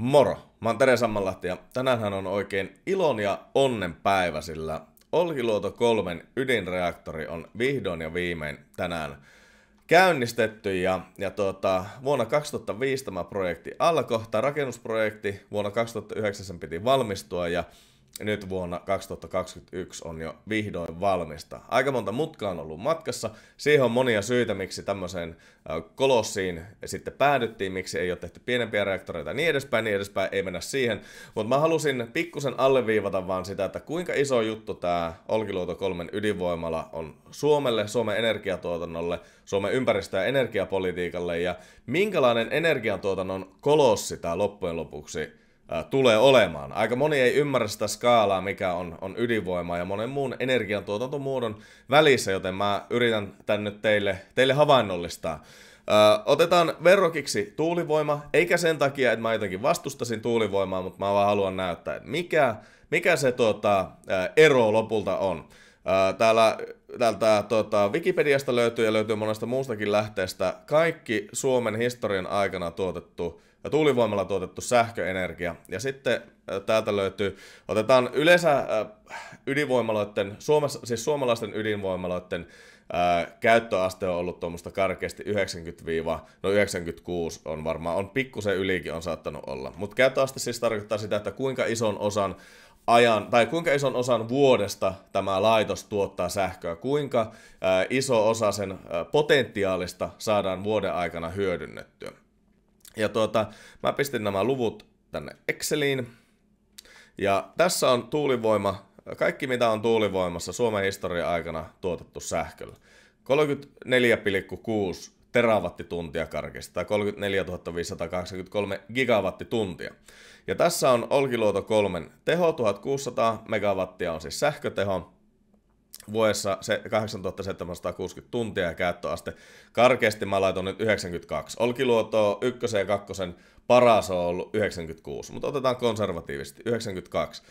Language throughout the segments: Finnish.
Moro! Mä oon Tere Sammanlahti ja tänäänhän on oikein ilon ja onnen päivä, sillä Olkiluoto 3 ydinreaktori on vihdoin ja viimein tänään käynnistetty ja, ja tuota, vuonna 2005 tämä projekti alkoi, tämä rakennusprojekti, vuonna 2009 sen piti valmistua ja nyt vuonna 2021 on jo vihdoin valmista. Aika monta mutkaa on ollut matkassa. Siihen on monia syitä, miksi tämmöiseen kolossiin sitten päädyttiin, miksi ei ole tehty pienempiä reaktoreita niin edespäin, niin edespäin, ei mennä siihen. Mutta mä halusin pikkusen alleviivata vaan sitä, että kuinka iso juttu tämä Olkiluoto 3 ydinvoimala on Suomelle, Suomen energiatuotannolle, Suomen ympäristö- ja energiapolitiikalle ja minkälainen energiantuotannon kolossi tämä loppujen lopuksi tulee olemaan. Aika moni ei ymmärrä sitä skaalaa, mikä on, on ydinvoima ja monen muun energiantuotantomuodon välissä, joten mä yritän tän nyt teille, teille havainnollistaa. otetaan verrokiksi tuulivoima, eikä sen takia, että mä jotenkin vastustasin tuulivoimaa, mutta mä vaan haluan näyttää, että mikä, mikä se tuota, ero lopulta on. Täällä, täältä tota, Wikipediasta löytyy ja löytyy monesta muustakin lähteestä kaikki Suomen historian aikana tuotettu ja tuulivoimalla tuotettu sähköenergia. Ja sitten täältä löytyy, otetaan yleensä ydinvoimaloiden, Suomessa, siis suomalaisten ydinvoimaloiden ää, käyttöaste on ollut tuommoista karkeasti 90-96 no on varmaan, on pikkusen ylikin on saattanut olla. Mutta käyttöaste siis tarkoittaa sitä, että kuinka ison osan ajan, tai kuinka ison osan vuodesta tämä laitos tuottaa sähköä, kuinka iso osa sen potentiaalista saadaan vuoden aikana hyödynnettyä. Ja tuota, mä pistin nämä luvut tänne Exceliin. Ja tässä on tuulivoima, kaikki mitä on tuulivoimassa Suomen historian aikana tuotettu sähköllä. 34,6 terawattituntia karkeasti, tai 34 583 gigawattituntia. Ja tässä on Olkiluoto 3 teho, 1600 megawattia on siis sähköteho, vuodessa se 8760 tuntia ja käyttöaste. Karkeasti mä laitoin nyt 92. Olkiluoto 1 ja 2 paras on ollut 96, mutta otetaan konservatiivisesti 92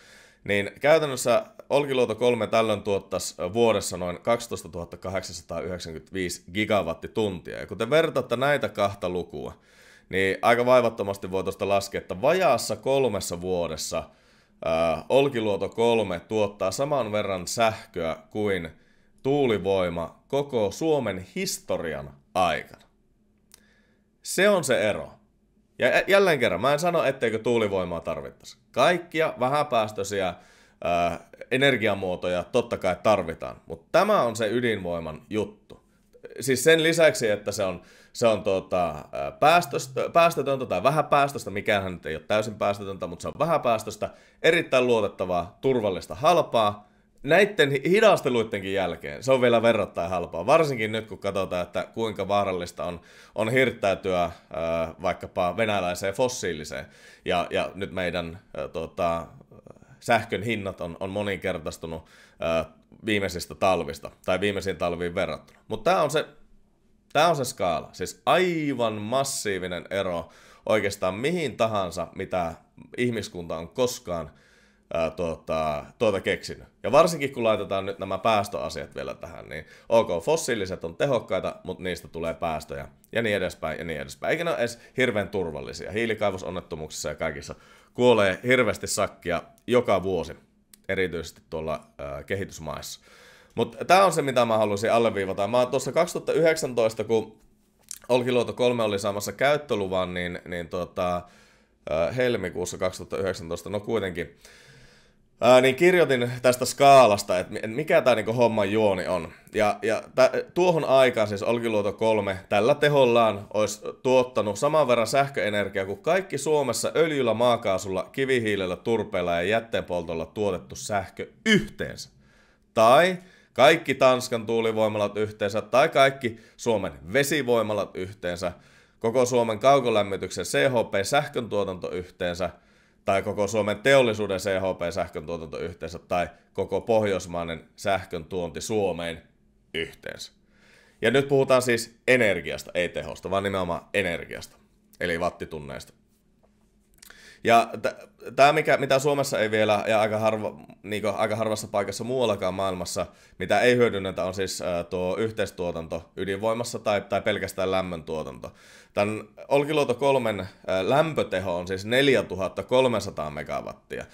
niin käytännössä Olkiluoto 3 tällöin tuottaisi vuodessa noin 12 895 gigawattituntia. Ja kun te vertaatte näitä kahta lukua, niin aika vaivattomasti voi tuosta laskea, että vajaassa kolmessa vuodessa äh, Olkiluoto 3 tuottaa saman verran sähköä kuin tuulivoima koko Suomen historian aikana. Se on se ero. Ja jälleen kerran, mä en sano, etteikö tuulivoimaa tarvittaisi. Kaikkia vähäpäästöisiä ää, energiamuotoja totta kai tarvitaan, mutta tämä on se ydinvoiman juttu. Siis sen lisäksi, että se on, se on tota, päästötöntä tai vähäpäästöstä, mikään nyt ei ole täysin päästötöntä, mutta se on vähäpäästöstä, erittäin luotettavaa, turvallista, halpaa, näiden hidasteluidenkin jälkeen se on vielä verrattain halpaa, varsinkin nyt kun katsotaan, että kuinka vaarallista on, on hirttäytyä äh, vaikkapa venäläiseen fossiiliseen. Ja, ja nyt meidän ää, tota, sähkön hinnat on, on moninkertaistunut ää, viimeisistä talvista tai viimeisiin talviin verrattuna. Mutta tämä on se Tämä on se skaala. Siis aivan massiivinen ero oikeastaan mihin tahansa, mitä ihmiskunta on koskaan ää, tuota, tuota keksinyt. Ja varsinkin kun laitetaan nyt nämä päästöasiat vielä tähän, niin ok, fossiiliset on tehokkaita, mutta niistä tulee päästöjä ja niin edespäin ja niin edespäin. Eikä ne ole edes hirveän turvallisia. Hiilikaivosonnettomuuksissa ja kaikissa kuolee hirveästi sakkia joka vuosi, erityisesti tuolla ää, kehitysmaissa. Mutta tämä on se, mitä mä halusin alleviivata. Mä tuossa 2019, kun Olkiluoto 3 oli saamassa käyttöluvan, niin, niin tota, helmikuussa 2019, no kuitenkin, Ää, niin kirjoitin tästä skaalasta, että mikä tämä niinku homman juoni on. Ja, ja t- tuohon aikaan siis Olkiluoto 3 tällä tehollaan olisi tuottanut saman verran sähköenergiaa kuin kaikki Suomessa öljyllä, maakaasulla, kivihiilellä, turpeella ja jätteenpoltolla tuotettu sähkö yhteensä. Tai kaikki Tanskan tuulivoimalat yhteensä tai kaikki Suomen vesivoimalat yhteensä, koko Suomen kaukolämmityksen CHP-sähköntuotanto yhteensä – tai koko Suomen teollisuuden CHP-sähkön tuotanto yhteensä tai koko pohjoismainen sähkön tuonti Suomeen yhteensä. Ja nyt puhutaan siis energiasta, ei tehosta, vaan nimenomaan energiasta, eli wattitunneista. Ja t- tämä, mikä, mitä Suomessa ei vielä, ja aika, harva, niin kuin, aika harvassa paikassa muuallakaan maailmassa, mitä ei hyödynnetä, on siis ä, tuo yhteistuotanto ydinvoimassa tai, tai pelkästään lämmöntuotanto. Tämän Olkiluoto 3 lämpöteho on siis 4300 megawattia.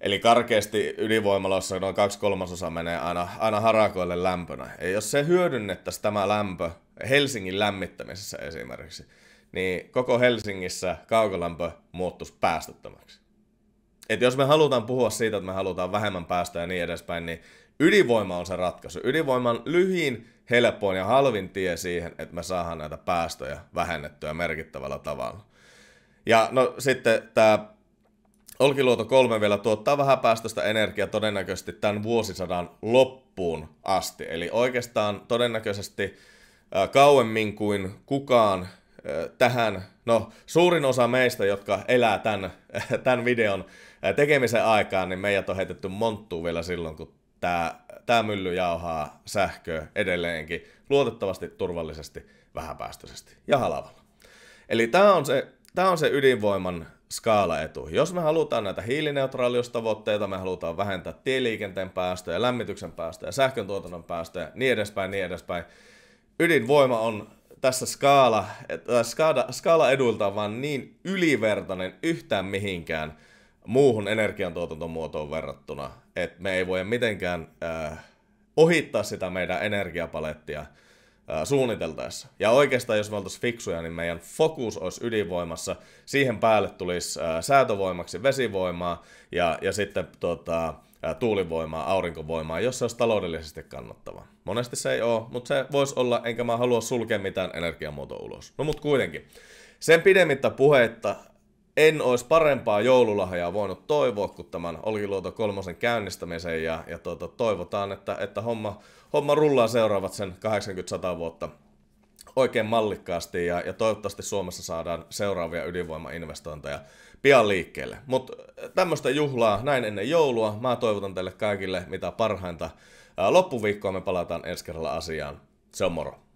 Eli karkeasti ydinvoimaloissa noin kaksi kolmasosa menee aina, aina harakoille lämpönä. Ja jos se hyödynnettäisiin tämä lämpö Helsingin lämmittämisessä esimerkiksi, niin koko Helsingissä kaukolämpö muuttuisi päästöttömäksi. Et jos me halutaan puhua siitä, että me halutaan vähemmän päästöjä ja niin edespäin, niin ydinvoima on se ratkaisu. Ydinvoiman lyhin, helpoin ja halvin tie siihen, että me saadaan näitä päästöjä vähennettyä merkittävällä tavalla. Ja no sitten tämä Olkiluoto 3 vielä tuottaa vähän päästöstä energiaa todennäköisesti tämän vuosisadan loppuun asti. Eli oikeastaan todennäköisesti kauemmin kuin kukaan tähän, no suurin osa meistä, jotka elää tämän, tämän videon tekemisen aikaan, niin meidät on heitetty monttuun vielä silloin, kun tämä, tämä mylly jauhaa sähköä edelleenkin luotettavasti, turvallisesti, vähäpäästöisesti ja halavalla. Eli tämä on se, tämä on se ydinvoiman skaalaetu. Jos me halutaan näitä hiilineutraaliustavoitteita, me halutaan vähentää tieliikenteen päästöjä, lämmityksen päästöjä, sähkön tuotannon päästöjä, niin edespäin, niin edespäin. Ydinvoima on tässä skaala, skaala, skaala on vaan niin ylivertainen yhtään mihinkään muuhun energiantuotantomuotoon verrattuna, että me ei voi mitenkään äh, ohittaa sitä meidän energiapalettia – suunniteltaessa. Ja oikeastaan, jos me oltaisiin fiksuja, niin meidän fokus olisi ydinvoimassa. Siihen päälle tulisi säätövoimaksi vesivoimaa ja, ja sitten tota, tuulivoimaa, aurinkovoimaa, jos se olisi taloudellisesti kannattava. Monesti se ei ole, mutta se voisi olla, enkä mä halua sulkea mitään energiamuotoa ulos. No mut kuitenkin. Sen pidemmittä puheitta en olisi parempaa joululahjaa voinut toivoa kuin tämän Olkiluoto kolmosen käynnistämisen ja, ja tuota, toivotaan, että, että homma, homma rullaa seuraavat sen 80-100 vuotta oikein mallikkaasti ja, ja toivottavasti Suomessa saadaan seuraavia ydinvoimainvestointeja pian liikkeelle. Mutta äh, tämmöistä juhlaa näin ennen joulua. Mä toivotan teille kaikille mitä parhainta äh, loppuviikkoa. Me palataan ensi kerralla asiaan. Se on moro.